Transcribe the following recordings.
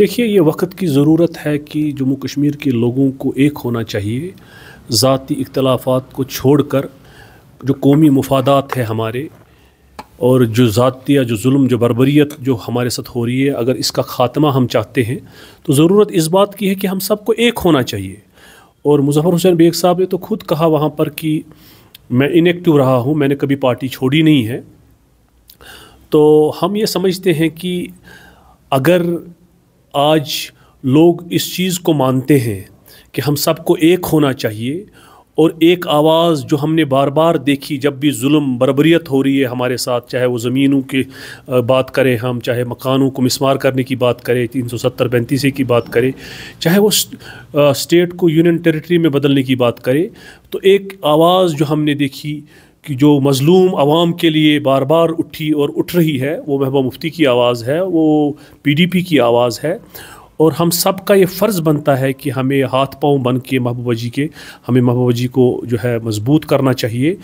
देखिए ये वक्त की ज़रूरत है कि जम्मू कश्मीर के लोगों को एक होना चाहिए ज़ाती इख्तलाफात को छोड़ कर जो कौमी मफादात है हमारे और जो ज़ातिया जो जुल्म जो बरबरीत जो हमारे साथ हो रही है अगर इसका ख़ात्मा हम चाहते हैं तो ज़रूरत इस बात की है कि हम सबको एक होना चाहिए और मुजफ़र हुसैन बेग साहब ने तो खुद कहा वहाँ पर कि मैं इनएक्टिव रहा हूँ मैंने कभी पार्टी छोड़ी नहीं है तो हम ये समझते हैं कि अगर आज लोग इस चीज़ को मानते हैं कि हम सबको एक होना चाहिए और एक आवाज़ जो हमने बार बार देखी जब भी जुल्म बरबरीत हो रही है हमारे साथ चाहे वो ज़मीनों की बात करें हम चाहे मकानों को मिसमार करने की बात करें तीन सौ सत्तर पैंतीसी की बात करें चाहे वो स्टेट को यूनियन टेरिटरी में बदलने की बात करें तो एक आवाज़ जो हमने देखी कि जो मज़लूम आवाम के लिए बार बार उठी और उठ रही है वो महबूबा मुफ्ती की आवाज़ है वो पीडीपी की आवाज़ है और हम सब का ये फ़र्ज़ बनता है कि हमें हाथ पाँव बन के महबूबा जी के हमें महबूबा जी को जो है मज़बूत करना चाहिए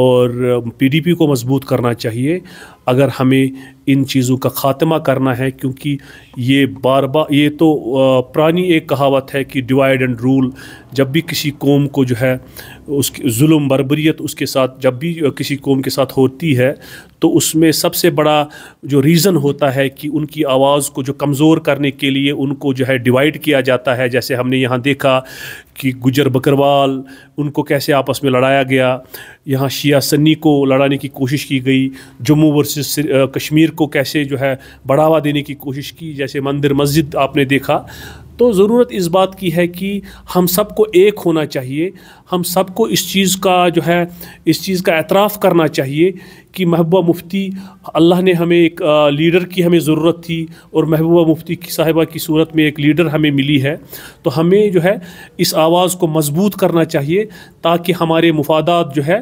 और पीडीपी को मजबूत करना चाहिए अगर हमें इन चीज़ों का ख़ात्मा करना है क्योंकि ये बार बार ये तो पुरानी एक कहावत है कि डिवाइड एंड रूल जब भी किसी कौम को जो है उसकी जुल्म बरबरीत उसके साथ जब भी किसी कौम के साथ होती है तो उसमें सबसे बड़ा जो रीज़न होता है कि उनकी आवाज़ को जो कमज़ोर करने के लिए उनको जो है डिवाइड किया जाता है जैसे हमने यहाँ देखा कि गुजर बकरवाल उनको कैसे आपस में लड़ाया गया यहाँ शिया सन्नी को लड़ाने की कोशिश की गई जम्मू व फोर्स कश्मीर को कैसे जो है बढ़ावा देने की कोशिश की जैसे मंदिर मस्जिद आपने देखा तो ज़रूरत इस बात की है कि हम सबको एक होना चाहिए हम सबको इस चीज़ का जो है इस चीज़ का एतराफ़ करना चाहिए कि महबूबा मुफ्ती अल्लाह ने हमें एक लीडर की हमें ज़रूरत थी और महबूबा मुफ्ती की साहिबा की सूरत में एक लीडर हमें मिली है तो हमें जो है इस आवाज़ को मजबूत करना चाहिए ताकि हमारे मुफादात जो है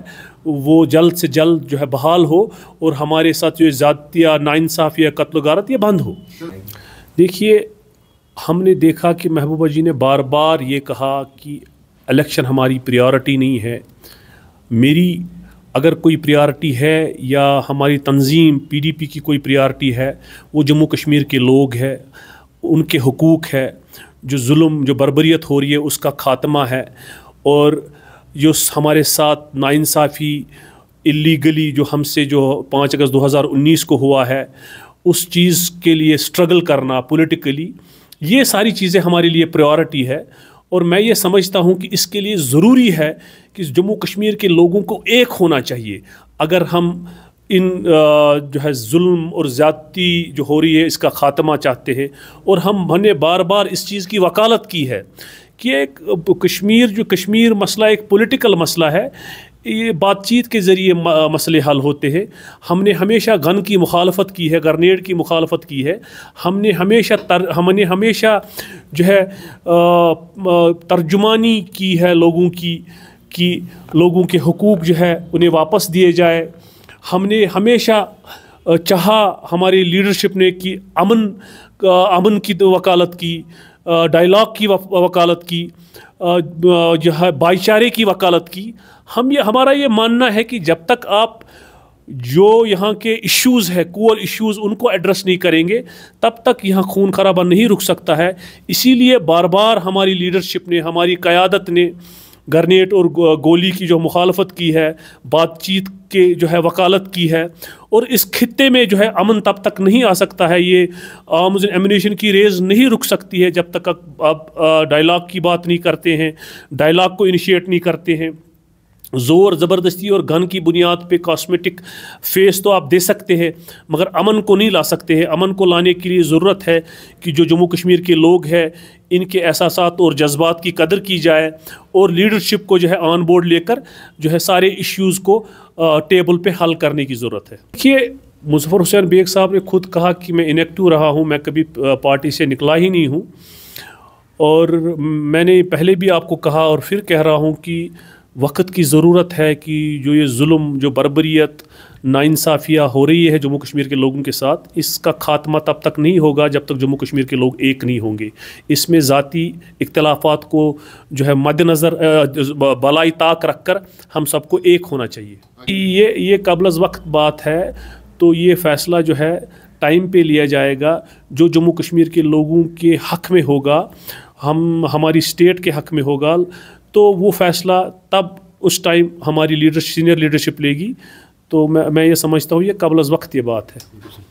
वो जल्द से जल्द जो है बहाल हो और हमारे साथ जो ज़्यादती या नाानसाफ़ी या कत्ल गारत ये बंद हो देखिए हमने देखा कि महबूबा जी ने बार बार ये कहा कि इलेक्शन हमारी प्रायोरिटी नहीं है मेरी अगर कोई प्रायोरिटी है या हमारी तंजीम पीडीपी की कोई प्रायोरिटी है वो जम्मू कश्मीर के लोग हैं उनके हकूक़ है जो जुल्म जो बरबरीत हो रही है उसका खात्मा है और जो हमारे साथ नाइंसाफ़ी इलीगली जो हमसे जो पाँच अगस्त 2019 को हुआ है उस चीज़ के लिए स्ट्रगल करना पॉलिटिकली ये सारी चीज़ें हमारे लिए प्रायोरिटी है और मैं ये समझता हूँ कि इसके लिए ज़रूरी है कि जम्मू कश्मीर के लोगों को एक होना चाहिए अगर हम इन जो है जुल्म और ज़्यादती जो हो रही है इसका ख़ात्मा चाहते हैं और हम हमने बार बार इस चीज़ की वकालत की है कि एक कश्मीर जो कश्मीर मसला एक पॉलिटिकल मसला है ये बातचीत के ज़रिए मसले हल होते हैं हमने हमेशा गन की मुखालफत की है ग्रनेड की मुखालफत की है हमने हमेशा तर हमने हमेशा जो है तर्जुमानी की है लोगों की कि लोगों के हकूक़ जो है उन्हें वापस दिए जाए हमने हमेशा चाहा हमारी लीडरशिप ने कि अमन अमन की तो वकालत की डायलॉग की वकालत की जो है भाईचारे की वकालत की हम ये हमारा ये मानना है कि जब तक आप जो यहाँ के इश्यूज़ है कोल इश्यूज़ उनको एड्रेस नहीं करेंगे तब तक यहाँ खून खराबा नहीं रुक सकता है इसीलिए बार बार हमारी लीडरशिप ने हमारी क़्यादत ने गर्नेट और गोली की जो मुखालफत की है बातचीत के जो है वकालत की है और इस खत्े में जो है अमन तब तक नहीं आ सकता है ये आर्म्स एमिनेशन की रेज नहीं रुक सकती है जब तक आप डायलाग की बात नहीं करते हैं डायलाग को इनिशिएट नहीं करते हैं ज़ोर ज़बरदस्ती और गन की बुनियाद पे कॉस्मेटिक फेस तो आप दे सकते हैं मगर अमन को नहीं ला सकते हैं अमन को लाने के लिए ज़रूरत है कि जो जम्मू कश्मीर के लोग हैं इनके एहसास और जज्बात की कदर की जाए और लीडरशिप को जो है ऑन बोर्ड लेकर जो है सारे इश्यूज़ को टेबल पे हल करने की ज़रूरत है देखिए मुजफ़र हुसैन बेग साहब ने खुद कहा कि मैं इनेक्टिव रहा हूँ मैं कभी पार्टी से निकला ही नहीं हूँ और मैंने पहले भी आपको कहा और फिर कह रहा हूँ कि वक्त की ज़रूरत है कि जो ये जुल्म जो बरबरीत नासाफ़िया हो रही है जम्मू कश्मीर के लोगों के साथ इसका खात्मा तब तक नहीं होगा जब तक जम्मू कश्मीर के लोग एक नहीं होंगे इसमें ज़ाती इख्तलाफात को जो है मद्दनज़र बलाई ताक रख कर हम सबको एक होना चाहिए ये ये कबलज़ वक्त बात है तो ये फ़ैसला जो है टाइम पर लिया जाएगा जो जम्मू कश्मीर के लोगों के हक़ में होगा हम हमारी स्टेट के हक़ में होगा तो वो फैसला तब उस टाइम हमारी लीडर सीनियर लीडरशिप लेगी तो मैं मैं ये समझता हूँ ये कबल वक्त ये बात है